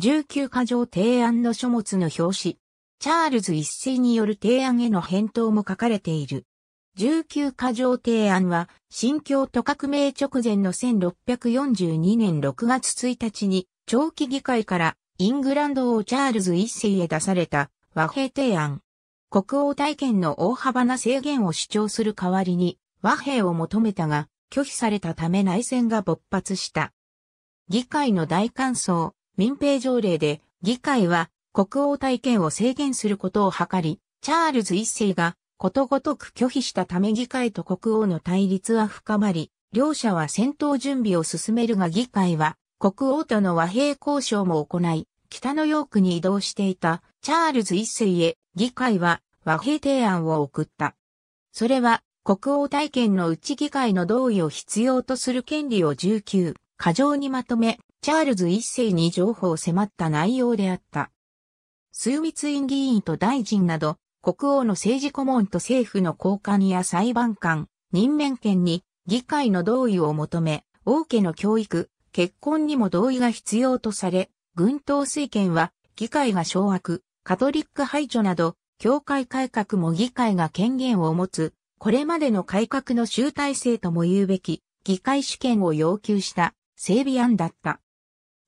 19箇条提案の書物の表紙、チャールズ一世による提案への返答も書かれている。19箇条提案は、新教都革命直前の1642年6月1日に、長期議会からイングランド王チャールズ一世へ出された和平提案。国王体験の大幅な制限を主張する代わりに和平を求めたが拒否されたため内戦が勃発した。議会の大感想、民兵条例で議会は国王体験を制限することを図り、チャールズ一世がことごとく拒否したため議会と国王の対立は深まり、両者は戦闘準備を進めるが議会は国王との和平交渉も行い、北のヨークに移動していたチャールズ一世へ議会は和平提案を送った。それは国王体験のうち議会の同意を必要とする権利を19、過剰にまとめ、チャールズ一世に情報を迫った内容であった。枢密院議員と大臣など、国王の政治顧問と政府の交換や裁判官、任免権に議会の同意を求め、王家の教育、結婚にも同意が必要とされ、軍統推権は議会が掌握、カトリック排除など、教会改革も議会が権限を持つ、これまでの改革の集大成とも言うべき、議会主権を要求した、整備案だった。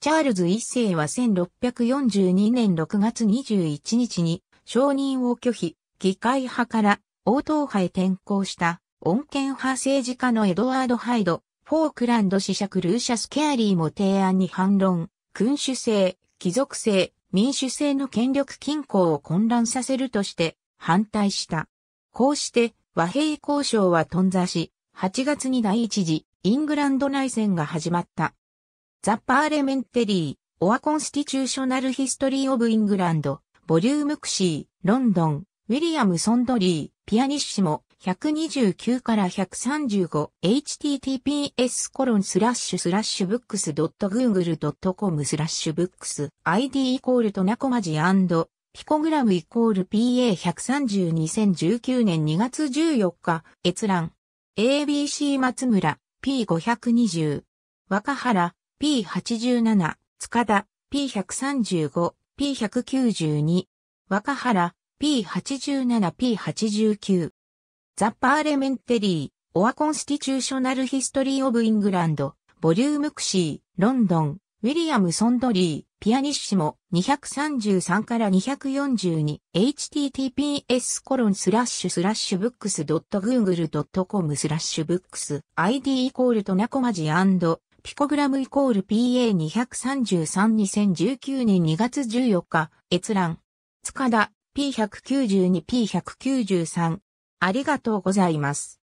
チャールズ一世は1642年6月21日に承認を拒否、議会派から王党派へ転向した穏健派政治家のエドワード・ハイド、フォークランド者爵ルーシャス・ケアリーも提案に反論、君主制、貴族制、民主制の権力均衡を混乱させるとして反対した。こうして和平交渉は頓挫し、8月に第一次イングランド内戦が始まった。ザ・パーレメンテリー、オア・コンスティチューショナル・ヒストリー・オブ・イングランド、ボリュームクシー、ロンドン、ウィリアム・ソンドリー、ピアニッシモ、129から 135https コロンスラッシュスラッシュブックス .google.com スラッシュブックス id イコールとなこまじピコグラムイコール PA1302019 年2月14日閲覧 ABC 松村 P520 若原 P87、塚田、P135、P192、若原、P87、P89。ザ・パーレメンテリー、オア・コンスティチューショナル・ヒストリー・オブ・イングランド、ボリュームクシー、ロンドン、ウィリアム・ソンドリー、ピアニッシモ、233から242、https コロンスラッシュスラッシュブックス .google.com スラッシュブックス ID イコールとなこまじピコグラムイコール PA2332019 年2月14日、閲覧。塚田、P192P193。ありがとうございます。